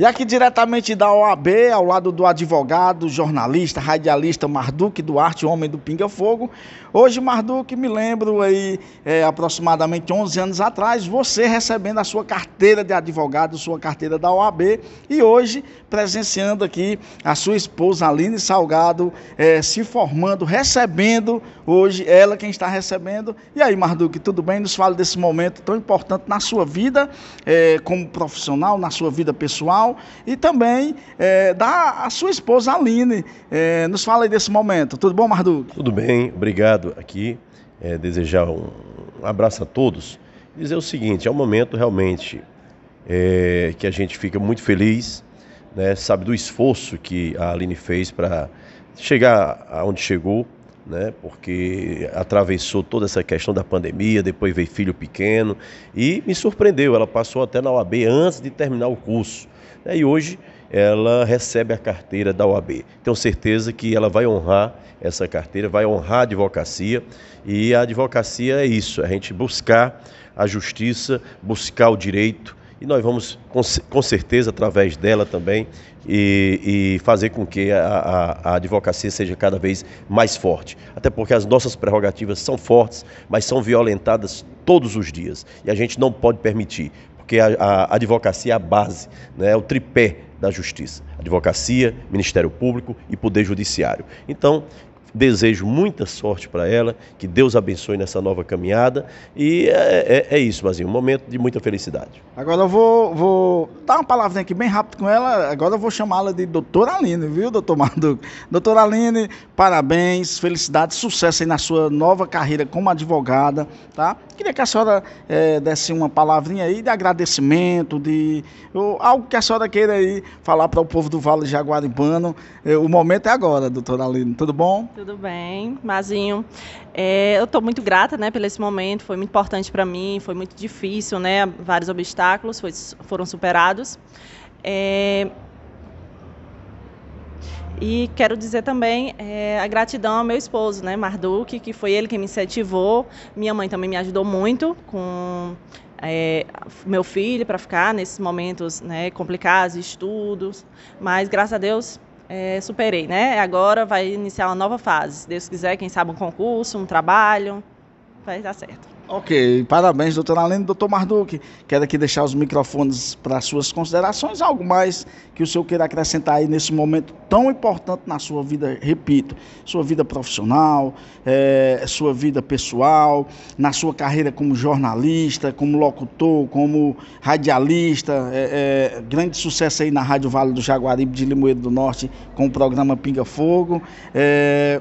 E aqui diretamente da OAB, ao lado do advogado, jornalista, radialista Marduk Duarte, homem do Pinga Fogo. Hoje, Marduk, me lembro aí, é, aproximadamente 11 anos atrás, você recebendo a sua carteira de advogado, sua carteira da OAB, e hoje presenciando aqui a sua esposa Aline Salgado é, se formando, recebendo, hoje ela quem está recebendo. E aí, Marduk, tudo bem? Nos fala desse momento tão importante na sua vida é, como profissional, na sua vida pessoal e também é, da a sua esposa Aline. É, nos fala aí desse momento. Tudo bom, Marduk? Tudo bem, obrigado aqui. É, desejar um, um abraço a todos. Dizer o seguinte, é um momento realmente é, que a gente fica muito feliz, né, sabe do esforço que a Aline fez para chegar aonde chegou, né, porque atravessou toda essa questão da pandemia, depois veio filho pequeno e me surpreendeu. Ela passou até na OAB antes de terminar o curso. Né? E hoje ela recebe a carteira da OAB. Tenho certeza que ela vai honrar essa carteira, vai honrar a advocacia. E a advocacia é isso: é a gente buscar a justiça, buscar o direito. E nós vamos, com certeza, através dela também, e, e fazer com que a, a, a advocacia seja cada vez mais forte. Até porque as nossas prerrogativas são fortes, mas são violentadas todos os dias. E a gente não pode permitir porque a, a advocacia é a base, né, é o tripé da justiça: advocacia, Ministério Público e Poder Judiciário. Então, Desejo muita sorte para ela, que Deus abençoe nessa nova caminhada. E é, é, é isso, Mazinho, um momento de muita felicidade. Agora eu vou, vou dar uma palavrinha aqui bem rápido com ela. Agora eu vou chamá-la de doutora Aline, viu, doutor Marduco? Doutora Aline, parabéns, felicidade, sucesso aí na sua nova carreira como advogada, tá? Queria que a senhora é, desse uma palavrinha aí de agradecimento, de ou, algo que a senhora queira aí falar para o povo do Vale Jaguaribano. É, o momento é agora, doutora Aline, tudo bom? Tudo bem, Mazinho. É, eu estou muito grata, né, pelo esse momento. Foi muito importante para mim. Foi muito difícil, né? Vários obstáculos foi, foram superados. É, e quero dizer também é, a gratidão ao meu esposo, né, Marduk, que foi ele que me incentivou. Minha mãe também me ajudou muito com é, meu filho para ficar nesses momentos né, complicados, estudos. Mas graças a Deus é, superei, né? Agora vai iniciar uma nova fase. Se Deus quiser, quem sabe um concurso, um trabalho, vai dar certo. Ok, parabéns, doutora Alene. Doutor Marduk, quero aqui deixar os microfones para suas considerações, algo mais que o senhor queira acrescentar aí nesse momento tão importante na sua vida, repito, sua vida profissional, é, sua vida pessoal, na sua carreira como jornalista, como locutor, como radialista, é, é, grande sucesso aí na Rádio Vale do Jaguaribe de Limoeiro do Norte com o programa Pinga Fogo. É,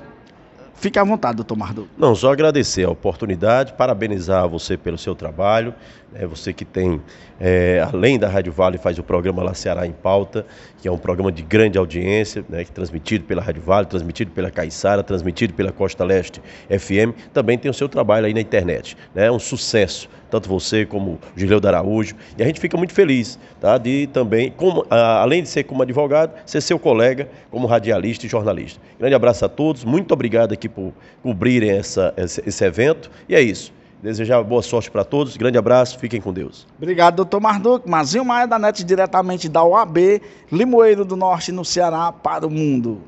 Fique à vontade, doutor Mardu. Não, só agradecer a oportunidade, parabenizar você pelo seu trabalho. É você que tem, é, além da Rádio Vale, faz o programa La Ceará em Pauta, que é um programa de grande audiência, né, transmitido pela Rádio Vale, transmitido pela Caiçara, transmitido pela Costa Leste FM. Também tem o seu trabalho aí na internet. Né, é né, um sucesso tanto você como Gileu Araújo. E a gente fica muito feliz tá, de também, como, ah, além de ser como advogado, ser seu colega como radialista e jornalista. Grande abraço a todos, muito obrigado aqui por cobrirem essa, esse, esse evento. E é isso. Desejar boa sorte para todos, grande abraço, fiquem com Deus. Obrigado, doutor Marduk. Mazinho Maia da NET, diretamente da OAB, Limoeiro do Norte, no Ceará, para o mundo.